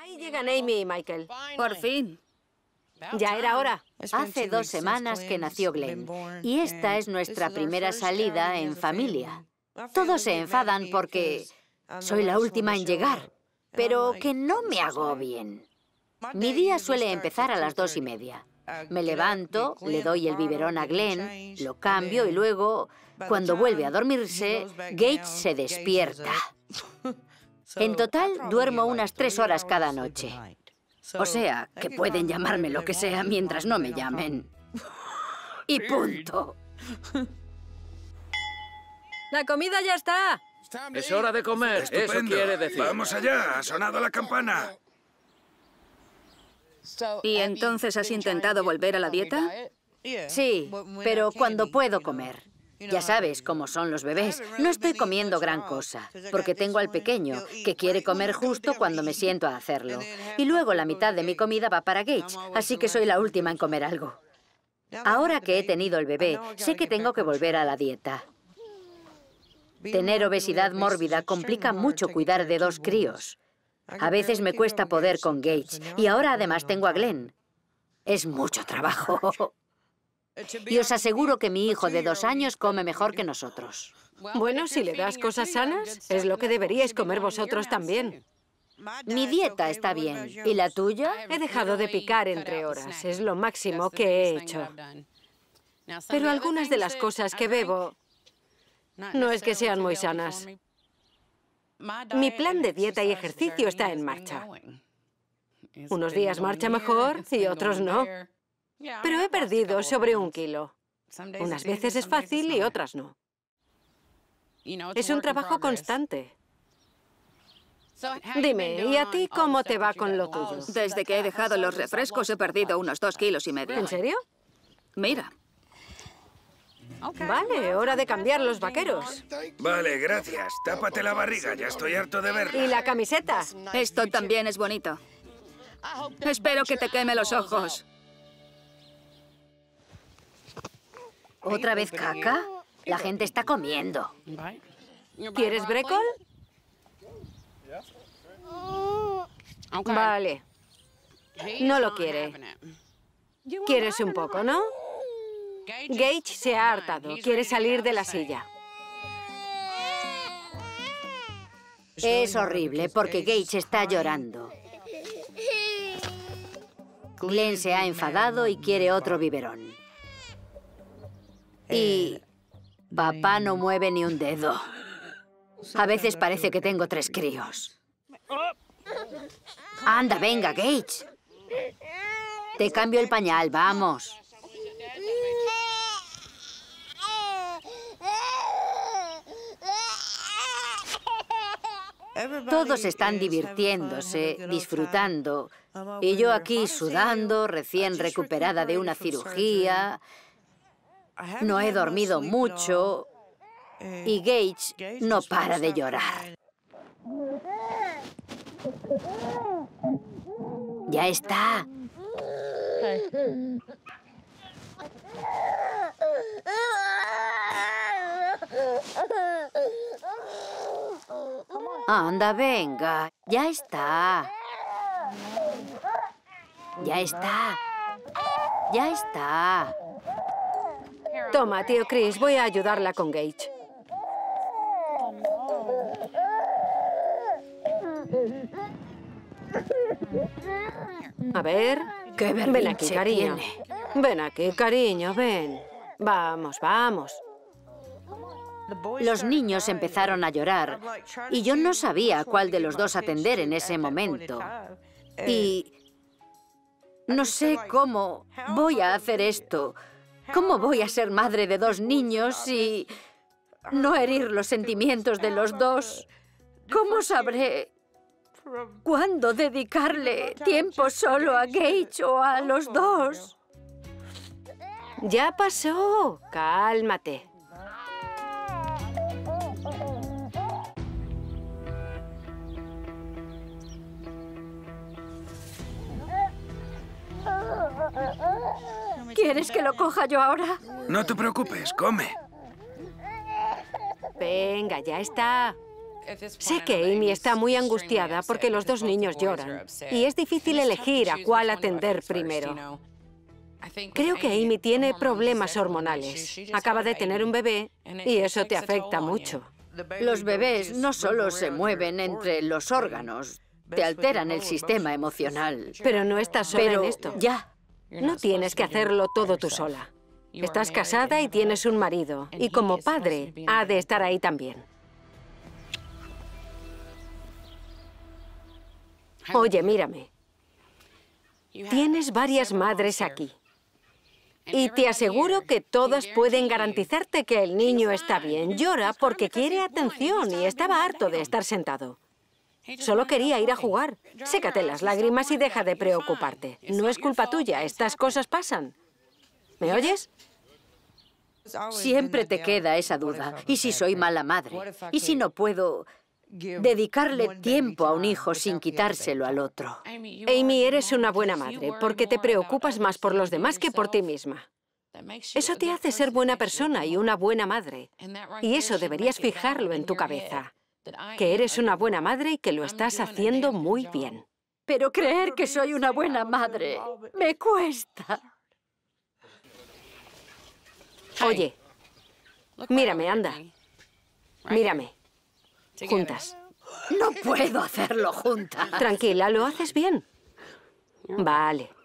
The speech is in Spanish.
Ahí llegan Amy y Michael. Por fin. Ya era hora. Hace dos semanas que nació Glenn y esta es nuestra primera salida en familia. Todos se enfadan porque soy la última en llegar, pero que no me hago bien. Mi día suele empezar a las dos y media. Me levanto, le doy el biberón a Glenn, lo cambio y luego, cuando vuelve a dormirse, Gates se despierta. En total, duermo unas tres horas cada noche. O sea, que pueden llamarme lo que sea mientras no me llamen. Y punto. ¡La comida ya está! Es hora de comer, Estupendo. quiere decir. ¡Vamos allá! ¡Ha sonado la campana! ¿Y entonces has intentado volver a la dieta? Sí, pero cuando puedo comer. Ya um, sabes cómo son los bebés. No estoy comiendo gran cosa, porque tengo al pequeño, que quiere comer justo cuando me siento a hacerlo. Y luego la mitad de mi comida va para Gage, así que soy la última en comer algo. Ahora que he tenido el bebé, sé que tengo que volver a la dieta. Tener obesidad mórbida complica mucho cuidar de dos críos. A veces me cuesta poder con Gage y ahora además tengo a Glenn. Es mucho trabajo. Y os aseguro que mi hijo de dos años come mejor que nosotros. Bueno, si le das cosas sanas, es lo que deberíais comer vosotros también. Mi dieta está bien. ¿Y la tuya? He dejado de picar entre horas. Es lo máximo que he hecho. Pero algunas de las cosas que bebo no es que sean muy sanas. Mi plan de dieta y ejercicio está en marcha. Unos días marcha mejor y otros no. Pero he perdido sobre un kilo. Unas veces es fácil y otras no. Es un trabajo constante. Dime, ¿y a ti cómo te va con lo tuyo? Desde que he dejado los refrescos he perdido unos dos kilos y medio. ¿En serio? Mira. Vale, hora de cambiar los vaqueros. Vale, gracias. Tápate la barriga, ya estoy harto de verla. ¿Y la camiseta? Esto también es bonito. Espero que te queme los ojos. ¿Otra vez caca? La gente está comiendo. ¿Quieres brecol? Vale. No lo quiere. ¿Quieres un poco, no? Gage se ha hartado. Quiere salir de la silla. Es horrible porque Gage está llorando. Glenn se ha enfadado y quiere otro biberón. Y papá no mueve ni un dedo. A veces parece que tengo tres críos. Anda, venga, Gage. Te cambio el pañal, vamos. Todos están divirtiéndose, disfrutando, y yo aquí sudando, recién recuperada de una cirugía, no he dormido mucho y eh, Gage no para de llorar. Ya está. Anda, venga. Ya está. Ya está. Ya está. Toma, tío Chris, voy a ayudarla con Gage. A ver, Qué ven aquí, cariño. Ven aquí, cariño, ven. Vamos, vamos. Los niños empezaron a llorar y yo no sabía cuál de los dos atender en ese momento. Y no sé cómo voy a hacer esto. ¿Cómo voy a ser madre de dos niños y no herir los sentimientos de los dos? ¿Cómo sabré cuándo dedicarle tiempo solo a Gage o a los dos? Ya pasó. Cálmate. ¿Quieres que lo coja yo ahora? No te preocupes, come. Venga, ya está. Sé que Amy está muy angustiada eh, porque los dos niños lloran y es difícil elegir a cuál atender primero. Creo que Amy tiene problemas hormonales. Acaba de tener un bebé y eso te afecta mucho. Los bebés no solo se mueven entre los órganos, te alteran el sistema emocional. Pero no estás solo en esto. Ya, no tienes que hacerlo todo tú sola. Estás casada y tienes un marido. Y como padre, ha de estar ahí también. Oye, mírame. Tienes varias madres aquí. Y te aseguro que todas pueden garantizarte que el niño está bien. Llora porque quiere atención y estaba harto de estar sentado. Solo quería ir a jugar. Sécate las lágrimas y deja de preocuparte. No es culpa tuya, estas cosas pasan. ¿Me oyes? Siempre te queda esa duda. ¿Y si soy mala madre? ¿Y si no puedo dedicarle tiempo a un hijo sin quitárselo al otro? Amy, eres una buena madre porque te preocupas más por los demás que por ti misma. Eso te hace ser buena persona y una buena madre. Y eso deberías fijarlo en tu cabeza que eres una buena madre y que lo estás haciendo muy bien. Pero creer que soy una buena madre me cuesta. Oye, mírame, anda. Mírame. Juntas. No puedo hacerlo juntas. Tranquila, lo haces bien. Vale.